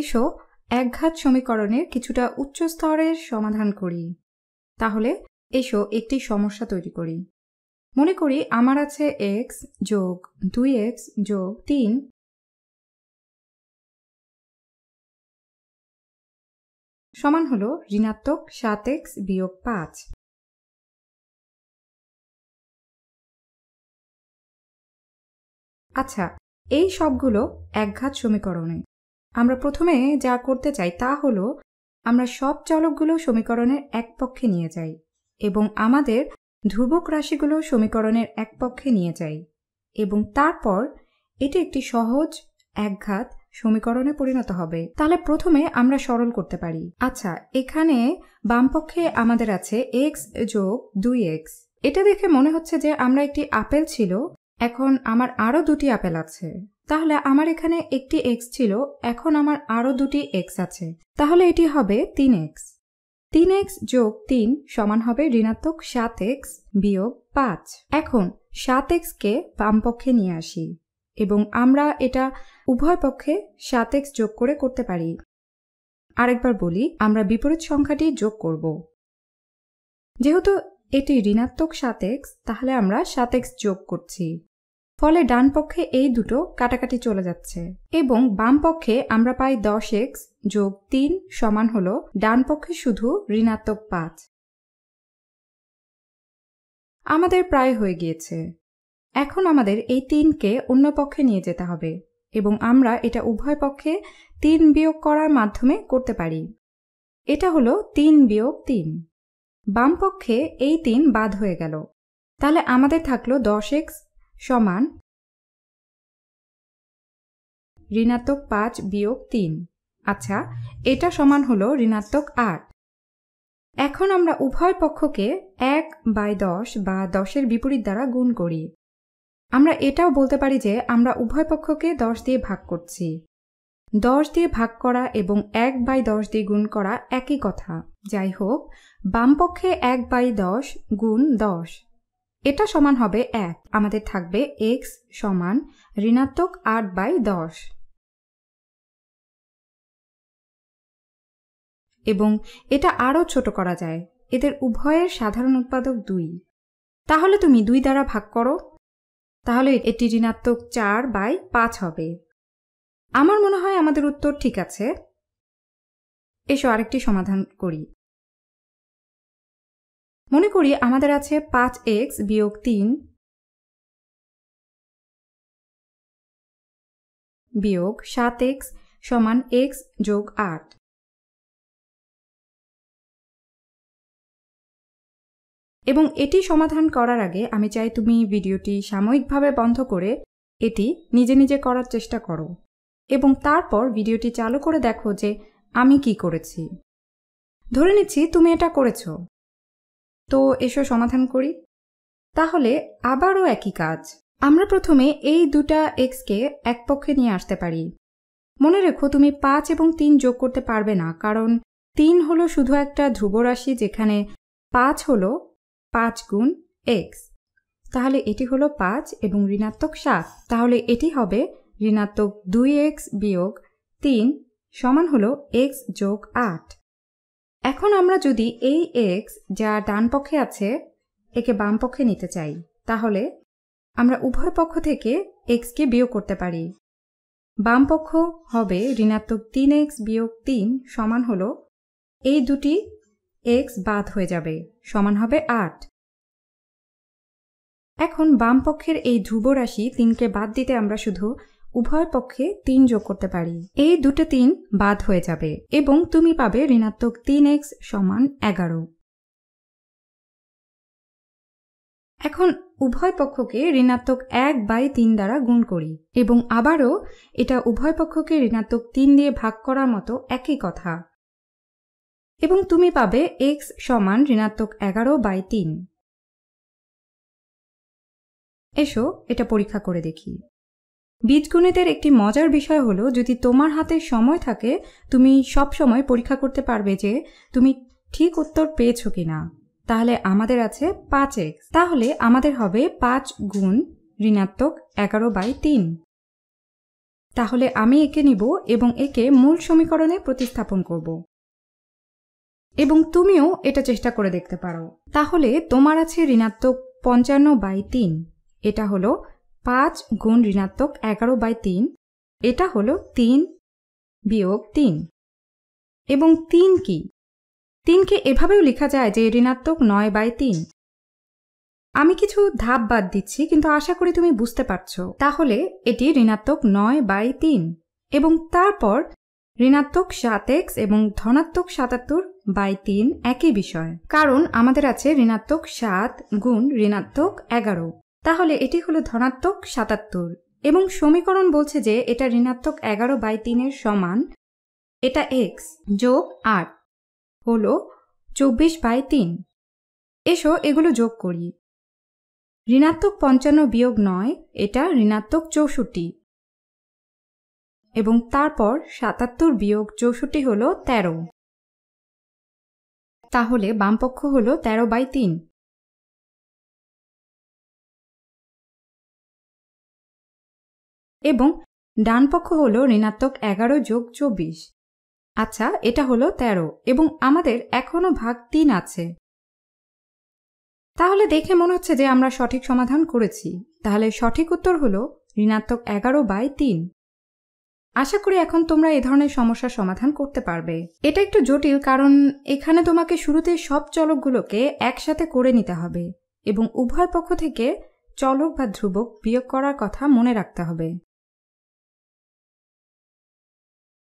এসো একঘাত সমীকরণের কিছুটা উচ্চ স্তরের সমাধান করি তাহলে এসো একটি সমস্যা তৈরি করি মনে করি আমার আছে এক্স যোগ দুই এক্স যোগ তিন সমান হল ঋণাত্মক সাত এক্স বিয়োগ পাঁচ আচ্ছা এই সবগুলো একঘাত সমীকরণে আমরা প্রথমে যা করতে চাই তা হল আমরা সব চলকগুলো সমীকরণের এক পক্ষে নিয়ে যাই এবং আমাদের ধ্রুবক রাশিগুলো সমীকরণের এক পক্ষে নিয়ে যাই এবং তারপর এটি একটি সহজ একঘাত সমীকরণে পরিণত হবে তাহলে প্রথমে আমরা সরল করতে পারি আচ্ছা এখানে বামপক্ষে আমাদের আছে এক্স যোগ দুই এক্স এটা দেখে মনে হচ্ছে যে আমরা একটি আপেল ছিল এখন আমার আরও দুটি আপেল আছে তাহলে আমার এখানে একটি এক্স ছিল এখন আমার আরও দুটি এক্স আছে তাহলে এটি হবে তিন এক্স তিন এক্স যোগ তিন সমান হবে ঋণাত্মক সাত এক্স বিয়োগ পাঁচ এখন সাত এক্সকে বামপক্ষে নিয়ে আসি এবং আমরা এটা উভয় পক্ষে সাত এক্স যোগ করে করতে পারি আরেকবার বলি আমরা বিপরীত সংখ্যাটি যোগ করব যেহেতু এটি ঋণাত্মক সাত এক্স তাহলে আমরা সাত এক্স যোগ করছি ফলে ডান পক্ষে এই দুটো কাটাকাটি চলে যাচ্ছে এবং বাম পক্ষে আমরা পাই দশ এক্স যোগ তিন সমান হল ডান পক্ষে শুধু ঋণাত্মক পাঁচ আমাদের প্রায় হয়ে গিয়েছে এখন আমাদের এই তিনকে অন্য পক্ষে নিয়ে যেতে হবে এবং আমরা এটা উভয় পক্ষে তিন বিয়োগ করার মাধ্যমে করতে পারি এটা হলো তিন বিয়োগ তিন বাম পক্ষে এই তিন বাদ হয়ে গেল তাহলে আমাদের থাকলো দশ এক্স সমান ঋণাত্মক পাঁচ বিয়োগ তিন আচ্ছা এটা সমান হলো ঋণাত্মক আট এখন আমরা উভয় পক্ষকে এক বাই দশ বা দশের বিপরীত দ্বারা গুণ করি আমরা এটাও বলতে পারি যে আমরা উভয় পক্ষকে দশ দিয়ে ভাগ করছি দশ দিয়ে ভাগ করা এবং এক বাই দশ দিয়ে গুণ করা একই কথা যাই হোক বামপক্ষে এক বাই দশ গুণ দশ এটা সমান হবে এক আমাদের থাকবে এক্স সমান ঋণাত্মক আট বাই দশ এবং এটা আরও ছোট করা যায় এদের উভয়ের সাধারণ উৎপাদক দুই তাহলে তুমি দুই দ্বারা ভাগ করো তাহলে এটি ঋণাত্মক চার বাই পাঁচ হবে আমার মনে হয় আমাদের উত্তর ঠিক আছে এসো আরেকটি সমাধান করি মনে করি আমাদের আছে পাঁচ এক্স বিয়োগ তিন বিয়োগ সাত এক্স সমান এক্স যোগ আট এবং এটি সমাধান করার আগে আমি চাই তুমি ভিডিওটি সাময়িকভাবে বন্ধ করে এটি নিজে নিজে করার চেষ্টা করো এবং তারপর ভিডিওটি চালু করে দেখো যে আমি কি করেছি ধরে নিচ্ছি তুমি এটা করেছো তো এসো সমাধান করি তাহলে আবারও একই কাজ আমরা প্রথমে এই দুটা এক্সকে এক পক্ষে নিয়ে আসতে পারি মনে রেখো তুমি পাঁচ এবং তিন যোগ করতে পারবে না কারণ তিন হলো শুধু একটা ধ্রুবরাশি যেখানে পাঁচ হলো পাঁচ গুণ এক্স তাহলে এটি হলো পাঁচ এবং ঋণাত্মক সাত তাহলে এটি হবে ঋণাত্মক দুই এক্স বিয়োগ তিন সমান হলো এক্স যোগ আট এখন আমরা যদি এই এক্স যা ডান পক্ষে আছে একে বাম পক্ষে নিতে চাই তাহলে আমরা উভয় পক্ষ থেকে এক্সকে বিয়োগ করতে পারি বাম পক্ষ হবে ঋণাত্মক তিন এক্স বিয়োগ তিন সমান হলো এই দুটি এক্স বাদ হয়ে যাবে সমান হবে আট এখন বাম পক্ষের এই ধ্রুব রাশি তিনকে বাদ দিতে আমরা শুধু উভয় পক্ষে তিন যোগ করতে পারি এই দুটো তিন বাদ হয়ে যাবে এবং তুমি পাবে ঋণাত্মক তিন এক্স সমান এগারো এখন উভয় পক্ষকে ঋণাত্মক এক বাই তিন দ্বারা গুণ করি এবং আবারও এটা উভয় পক্ষকে ঋণাত্মক তিন দিয়ে ভাগ করার মতো একই কথা এবং তুমি পাবে এক্স সমান ঋণাত্মক এগারো বাই তিন এসো এটা পরীক্ষা করে দেখি বীজগণিতের একটি মজার বিষয় হলো যদি তোমার হাতে সময় থাকে তুমি সব সময় পরীক্ষা করতে পারবে যে তুমি ঠিক উত্তর পেয়েছো কি না তাহলে আমাদের আছে পাঁচ এক্স তাহলে আমাদের হবে পাঁচ গুণ ঋণাত্মক এগারো বাই তিন তাহলে আমি একে নিব এবং একে মূল সমীকরণে প্রতিস্থাপন করব এবং তুমিও এটা চেষ্টা করে দেখতে পারো তাহলে তোমার আছে ঋণাত্মক পঞ্চান্ন বাই তিন এটা হলো পাঁচ গুণ ঋণাত্মক এগারো বাই তিন এটা হলো তিন বিয়োগ তিন এবং তিন কি তিনকে এভাবেও লেখা যায় যে ঋণাত্মক নয় বাই তিন আমি কিছু ধাপ বাদ দিচ্ছি কিন্তু আশা করি তুমি বুঝতে পারছ তাহলে এটি ঋণাত্মক নয় বাই তিন এবং তারপর ঋণাত্মক সাত এক্স এবং ধনাত্মক সাতাত্তর বাই তিন একই বিষয় কারণ আমাদের আছে ঋণাত্মক সাত গুণ ঋণাত্মক এগারো তাহলে এটি হলো ধনাত্মক সাতাত্তর এবং সমীকরণ বলছে যে এটা ঋণাত্মক এগারো বাই তিনের সমান এটা এক্স যোগ আট হল চব্বিশ বাই তিন এসো এগুলো যোগ করি ঋণাত্মক পঞ্চান্ন বিয়োগ নয় এটা ঋণাত্মক চৌষট্টি এবং তারপর সাতাত্তর বিয়োগ চৌষট্টি হল তেরো তাহলে বামপক্ষ হল তেরো বাই তিন এবং ডান পক্ষ হলো ঋণাত্মক এগারো যোগ চব্বিশ আচ্ছা এটা হলো ১৩ এবং আমাদের এখনও ভাগ তিন আছে তাহলে দেখে মনে হচ্ছে যে আমরা সঠিক সমাধান করেছি তাহলে সঠিক উত্তর হলো ঋণাত্মক এগারো বাই তিন আশা করি এখন তোমরা এ ধরনের সমস্যার সমাধান করতে পারবে এটা একটু জটিল কারণ এখানে তোমাকে শুরুতে সব চলকগুলোকে একসাথে করে নিতে হবে এবং উভয় পক্ষ থেকে চলক বা ধ্রুবক বিয়োগ করার কথা মনে রাখতে হবে